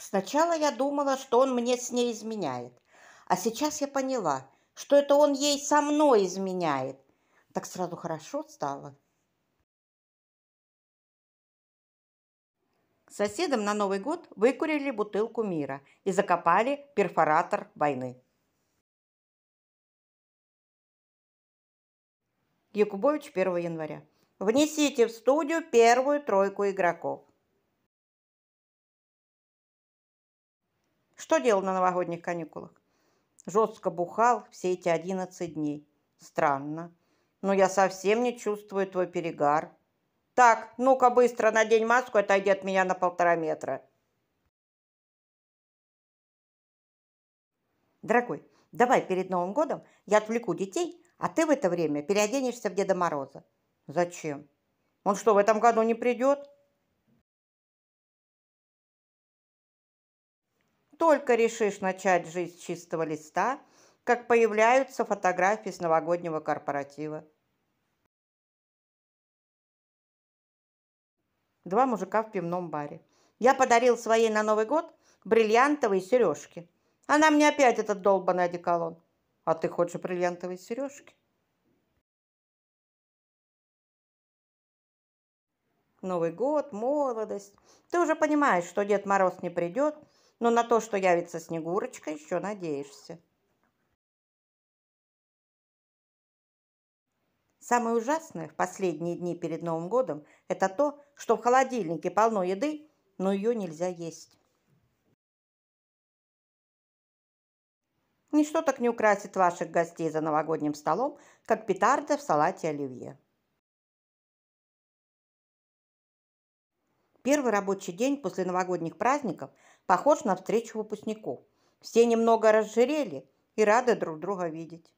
Сначала я думала, что он мне с ней изменяет, а сейчас я поняла, что это он ей со мной изменяет. Так сразу хорошо стало. Соседам на Новый год выкурили бутылку мира и закопали перфоратор войны. Якубович 1 января. Внесите в студию первую тройку игроков. Что делал на новогодних каникулах? Жестко бухал все эти 11 дней. Странно. Но я совсем не чувствую твой перегар. Так, ну-ка быстро надень маску, отойди от меня на полтора метра. Дорогой, давай перед Новым годом я отвлеку детей, а ты в это время переоденешься в Деда Мороза. Зачем? Он что, в этом году не придет? Только решишь начать жизнь с чистого листа, как появляются фотографии с новогоднего корпоратива. Два мужика в пивном баре. Я подарил своей на Новый год бриллиантовые сережки. Она мне опять этот долбанный одеколон. А ты хочешь бриллиантовые сережки? Новый год, молодость. Ты уже понимаешь, что Дед Мороз не придет – но ну, на то, что явится Снегурочка, еще надеешься. Самое ужасное в последние дни перед Новым годом – это то, что в холодильнике полно еды, но ее нельзя есть. Ничто так не украсит ваших гостей за новогодним столом, как петарда в салате оливье. Первый рабочий день после новогодних праздников похож на встречу выпускников. Все немного разжирели и рады друг друга видеть.